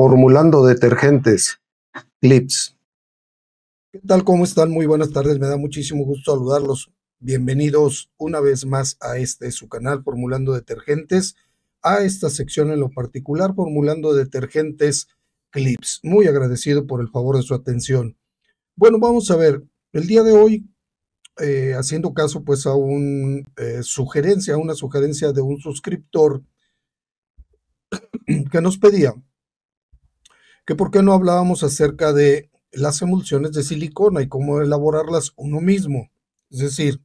formulando detergentes, clips. ¿Qué tal? ¿Cómo están? Muy buenas tardes. Me da muchísimo gusto saludarlos. Bienvenidos una vez más a este su canal Formulando Detergentes, a esta sección en lo particular Formulando Detergentes Clips. Muy agradecido por el favor de su atención. Bueno, vamos a ver, el día de hoy, eh, haciendo caso pues a una eh, sugerencia, a una sugerencia de un suscriptor que nos pedía que por qué no hablábamos acerca de las emulsiones de silicona y cómo elaborarlas uno mismo. Es decir,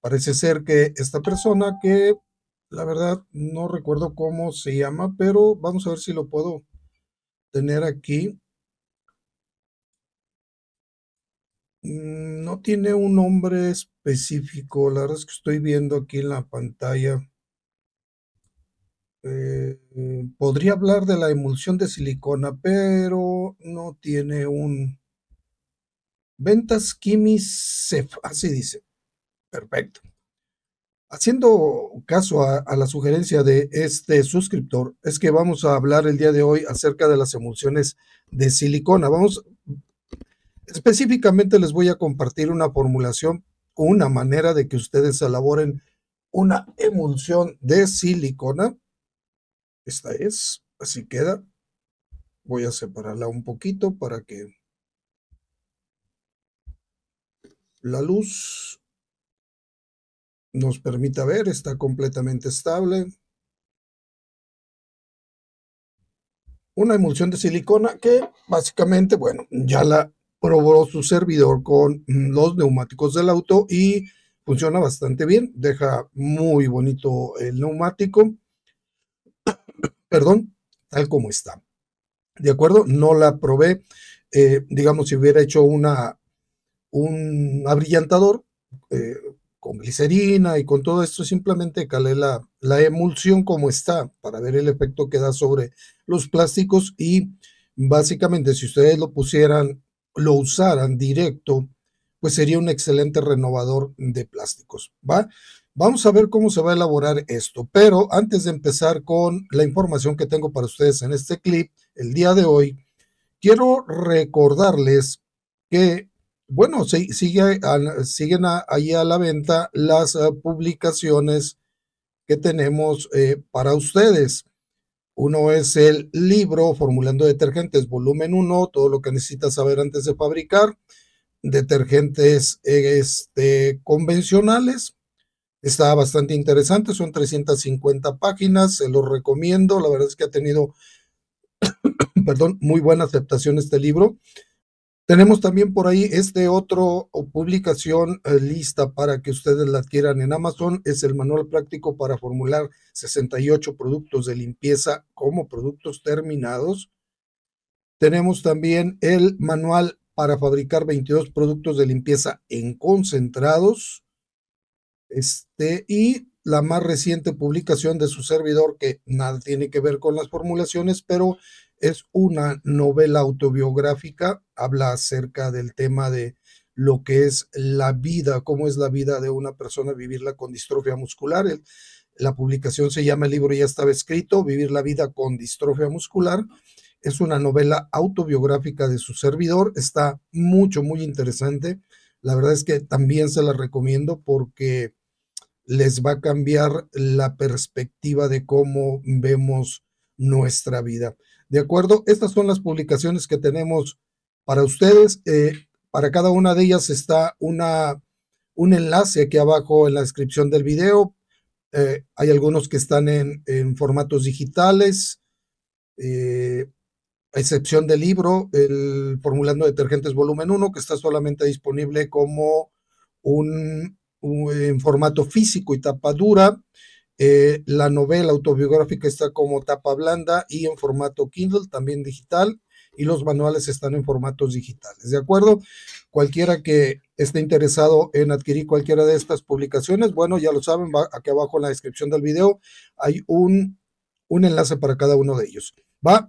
parece ser que esta persona que la verdad no recuerdo cómo se llama, pero vamos a ver si lo puedo tener aquí. Mm, no tiene un nombre específico, la verdad es que estoy viendo aquí en la pantalla. Eh, podría hablar de la emulsión de silicona, pero no tiene un... Ventas Kimisef, así dice. Perfecto. Haciendo caso a, a, la sugerencia de este suscriptor, es que vamos a hablar el día de hoy acerca de las emulsiones de silicona. Vamos, específicamente les voy a compartir una formulación, una manera de que ustedes elaboren una emulsión de silicona esta es, así queda. Voy a separarla un poquito para que la luz nos permita ver, está completamente estable. Una emulsión de silicona que básicamente, bueno, ya la probó su servidor con los neumáticos del auto y funciona bastante bien. Deja muy bonito el neumático perdón, tal como está. ¿De acuerdo? No la probé. Eh, digamos, si hubiera hecho una, un abrillantador eh, con glicerina y con todo esto, simplemente calé la, la emulsión como está para ver el efecto que da sobre los plásticos y básicamente si ustedes lo pusieran, lo usaran directo, pues sería un excelente renovador de plásticos, ¿va? Vamos a ver cómo se va a elaborar esto, pero antes de empezar con la información que tengo para ustedes en este clip el día de hoy, quiero recordarles que, bueno, siguen ahí a la venta las eh, publicaciones que tenemos eh, para ustedes. Uno es el libro Formulando Detergentes, volumen 1, todo lo que necesitas saber antes de fabricar, detergentes eh, este, convencionales Está bastante interesante, son 350 páginas, se los recomiendo. La verdad es que ha tenido, perdón, muy buena aceptación este libro. Tenemos también por ahí este otro publicación eh, lista para que ustedes la adquieran en Amazon. Es el manual práctico para formular 68 productos de limpieza como productos terminados. Tenemos también el manual para fabricar 22 productos de limpieza en concentrados. Este, y la más reciente publicación de su servidor, que nada tiene que ver con las formulaciones, pero es una novela autobiográfica, habla acerca del tema de lo que es la vida, cómo es la vida de una persona vivirla con distrofia muscular. la publicación se llama El libro ya estaba escrito, Vivir la vida con distrofia muscular. Es una novela autobiográfica de su servidor, está mucho, muy interesante. La verdad es que también se las recomiendo porque les va a cambiar la perspectiva de cómo vemos nuestra vida. ¿De acuerdo? Estas son las publicaciones que tenemos para ustedes. Eh, para cada una de ellas está una, un enlace aquí abajo en la descripción del video. Eh, hay algunos que están en, formatos digitales. Eh, excepción del libro, el Formulando Detergentes Volumen 1, que está solamente disponible como un, en formato físico y tapa dura. Eh, la novela autobiográfica está como tapa blanda y en formato Kindle, también digital, y los manuales están en formatos digitales. ¿De acuerdo? Cualquiera que esté interesado en adquirir cualquiera de estas publicaciones, bueno, ya lo saben, aquí abajo en la descripción del video hay un, un enlace para cada uno de ellos.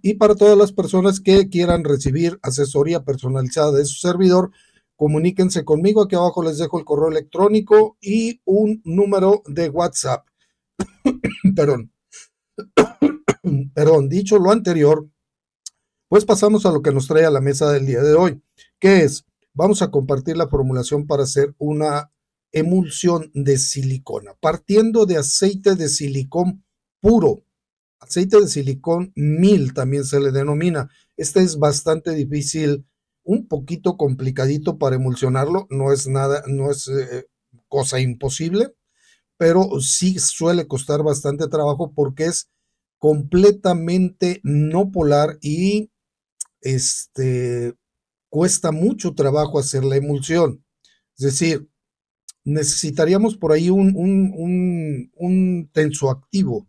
Y para todas las personas que quieran recibir asesoría personalizada de su servidor, comuníquense conmigo. Aquí abajo les dejo el correo electrónico y un número de WhatsApp. Perdón. Perdón, dicho lo anterior, pues pasamos a lo que nos trae a la mesa del día de hoy, que es, vamos a compartir la formulación para hacer una emulsión de silicona, partiendo de aceite de silicón puro aceite de silicón 1000 también se le denomina. Este es bastante difícil, un poquito complicadito para emulsionarlo, no es nada, no es eh, cosa imposible, pero sí suele costar bastante trabajo porque es completamente no polar y este cuesta mucho trabajo hacer la emulsión. Es decir, necesitaríamos por ahí un, un, un, un tensoactivo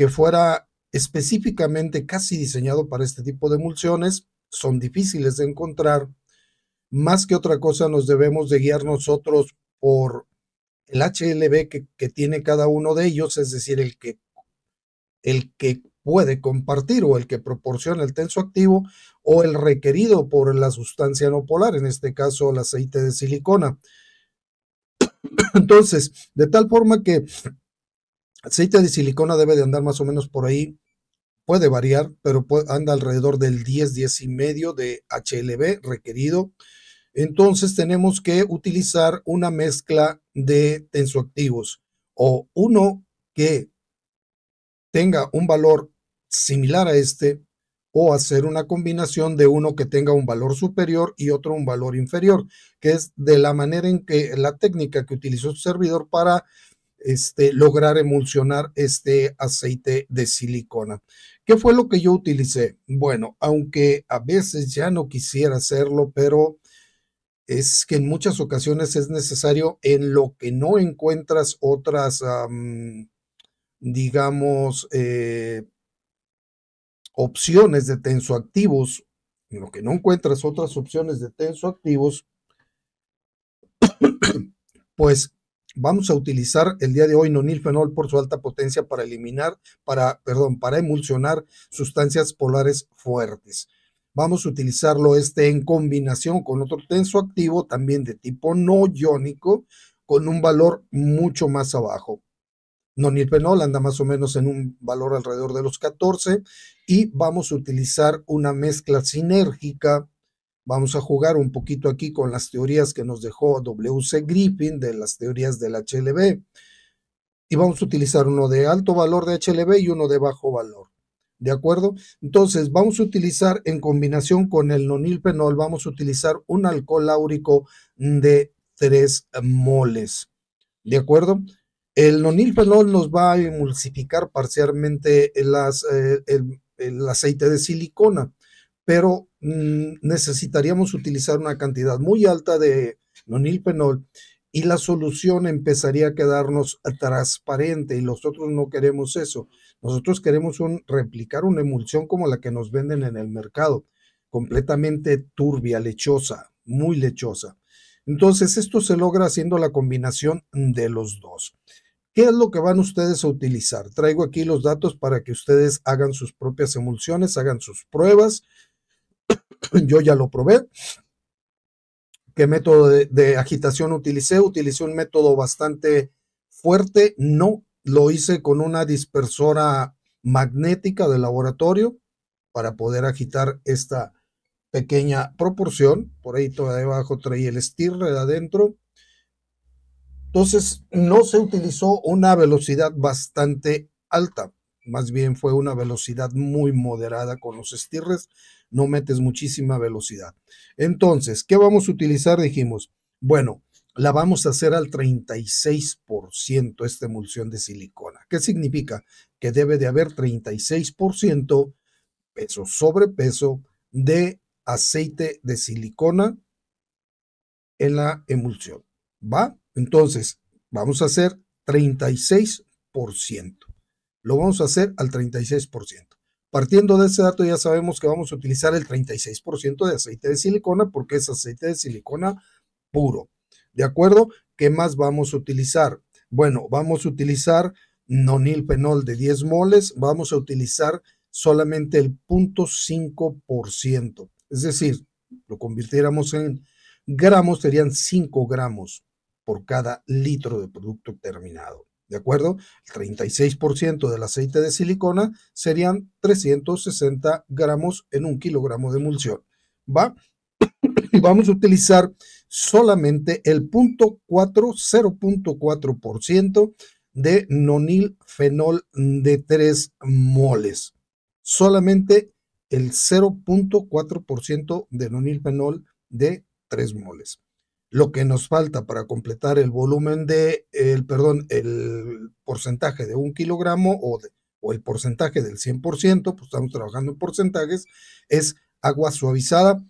que fuera específicamente casi diseñado para este tipo de emulsiones, son difíciles de encontrar. Más que otra cosa nos debemos de guiar nosotros por el HLB que, tiene cada uno de ellos, es decir, el que, el que puede compartir o el que proporciona el tenso activo o el requerido por la sustancia no polar, en este caso el aceite de silicona. Entonces, de tal forma que Aceite de silicona debe de andar más o menos por ahí, puede variar, pero anda alrededor del 10, 10 y medio de HLB requerido. Entonces tenemos que utilizar una mezcla de tensoactivos o uno que tenga un valor similar a este o hacer una combinación de uno que tenga un valor superior y otro un valor inferior, que es de la manera en que la técnica que utilizó su servidor para este, lograr emulsionar este aceite de silicona. ¿Qué fue lo que yo utilicé? Bueno, aunque a veces ya no quisiera hacerlo, pero es que en muchas ocasiones es necesario en lo que no encuentras otras, digamos, eh, opciones de tensoactivos, en lo que no encuentras otras opciones de tensoactivos, pues vamos a utilizar el día de hoy nonilfenol por su alta potencia para eliminar, para, perdón, para emulsionar sustancias polares fuertes. Vamos a utilizarlo este en combinación con otro activo también de tipo no iónico con un valor mucho más abajo. Nonilfenol anda más o menos en un valor alrededor de los 14 y vamos a utilizar una mezcla sinérgica Vamos a jugar un poquito aquí con las teorías que nos dejó W.C. Griffin de las teorías del HLB. Y vamos a utilizar uno de alto valor de HLB y uno de bajo valor. ¿De acuerdo? Entonces, vamos a utilizar en combinación con el nonilfenol vamos a utilizar un alcohol áurico de 3 moles. ¿De acuerdo? El nonilfenol nos va a emulsificar parcialmente eh, el aceite de silicona pero mm, necesitaríamos utilizar una cantidad muy alta de nonilpenol y la solución empezaría a quedarnos transparente y nosotros no queremos eso. Nosotros queremos un, replicar una emulsión como la que nos venden en el mercado, completamente turbia, lechosa, muy lechosa. Entonces, esto se logra haciendo la combinación de los dos. ¿Qué es lo que van ustedes a utilizar? Traigo aquí los datos para que ustedes hagan sus propias emulsiones, hagan sus pruebas, yo ya lo probé. ¿Qué método de, agitación utilicé? Utilicé un método bastante fuerte, no lo hice con una dispersora magnética de laboratorio para poder agitar esta pequeña proporción. Por ahí todavía abajo traí el estirre de adentro. Entonces no se utilizó una velocidad bastante alta más bien fue una velocidad muy moderada con los estirres, no metes muchísima velocidad. Entonces, ¿qué vamos a utilizar? Dijimos, bueno, la vamos a hacer al 36% esta emulsión de silicona. ¿Qué significa? Que debe de haber 36% peso sobre peso de aceite de silicona en la emulsión. ¿Va? Entonces, vamos a hacer 36% lo vamos a hacer al 36%. Partiendo de ese dato ya sabemos que vamos a utilizar el 36% de aceite de silicona porque es aceite de silicona puro. ¿De acuerdo? ¿Qué más vamos a utilizar? Bueno, vamos a utilizar nonilpenol de 10 moles, vamos a utilizar solamente el 0.5%. Es decir, lo convirtiéramos en gramos, serían 5 gramos por cada litro de producto terminado. ¿De acuerdo? El 36% del aceite de silicona serían 360 gramos en un kilogramo de emulsión. ¿Va? vamos a utilizar solamente el 0.4% de nonilfenol de 3 moles. Solamente el 0.4% de nonilfenol de 3 moles lo que nos falta para completar el volumen de, perdón, el porcentaje de un kilogramo o, o el porcentaje del 100%, pues estamos trabajando en porcentajes, es agua suavizada,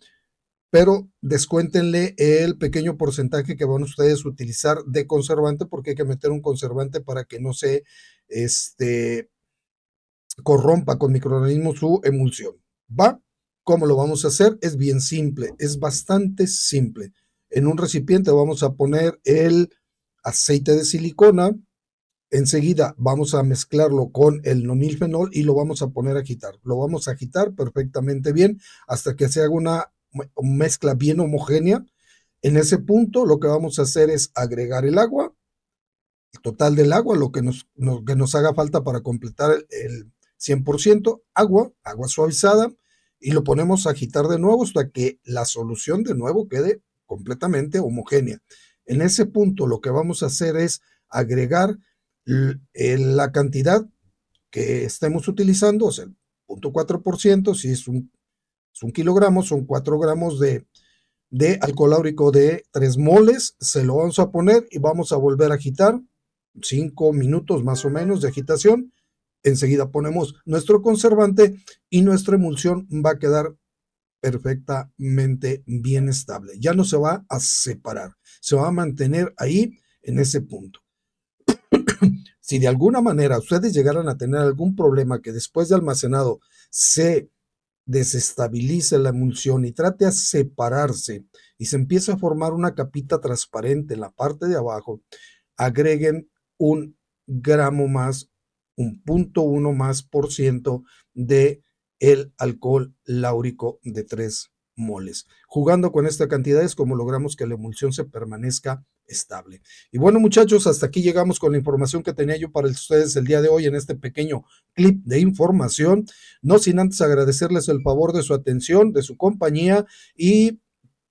pero descuéntenle el pequeño porcentaje que van ustedes a utilizar de conservante, porque hay que meter un conservante para que no se este, corrompa con microorganismos su emulsión. ¿Va? ¿Cómo lo vamos a hacer? Es bien simple, es bastante simple en un recipiente vamos a poner el aceite de silicona. Enseguida vamos a mezclarlo con el nonilfenol y lo vamos a poner a agitar. Lo vamos a agitar perfectamente bien hasta que se haga una mezcla bien homogénea. En ese punto lo que vamos a hacer es agregar el agua, el total del agua, lo que nos, nos haga falta para completar el, el 100% agua, agua suavizada, y lo ponemos a agitar de nuevo hasta que la solución de nuevo quede completamente homogénea. En ese punto lo que vamos a hacer es agregar la cantidad que estemos utilizando, o sea, el 0.4%, si es un, kilogramo, son 4 gramos de, de alcohol áurico de 3 moles, se lo vamos a poner y vamos a volver a agitar, 5 minutos más o menos de agitación, enseguida ponemos nuestro conservante y nuestra emulsión va a quedar perfectamente bien estable. Ya no se va a separar, se va a mantener ahí en ese punto. si de alguna manera ustedes llegaran a tener algún problema que después de almacenado se desestabilice la emulsión y trate a separarse y se empieza a formar una capita transparente en la parte de abajo, agreguen un gramo más, un punto uno más por ciento de el alcohol láurico de 3 moles. Jugando con esta cantidad es como logramos que la emulsión se permanezca estable. Y bueno, muchachos, hasta aquí llegamos con la información que tenía yo para ustedes el día de hoy en este pequeño clip de información. No sin antes agradecerles el favor de su atención, de su compañía y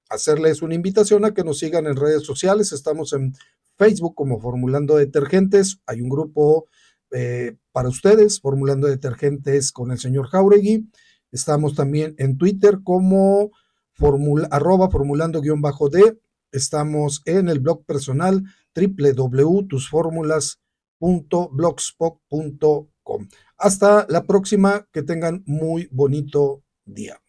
hacerles una invitación a que nos sigan en redes sociales. Estamos en Facebook como Formulando Detergentes. Hay un grupo eh, para ustedes, Formulando Detergentes con el señor Jauregui. Estamos también en Twitter como formula, arroba formulando-d. Estamos en el blog personal www.tusformulas.blogspot.com. Hasta la próxima, que tengan muy bonito día.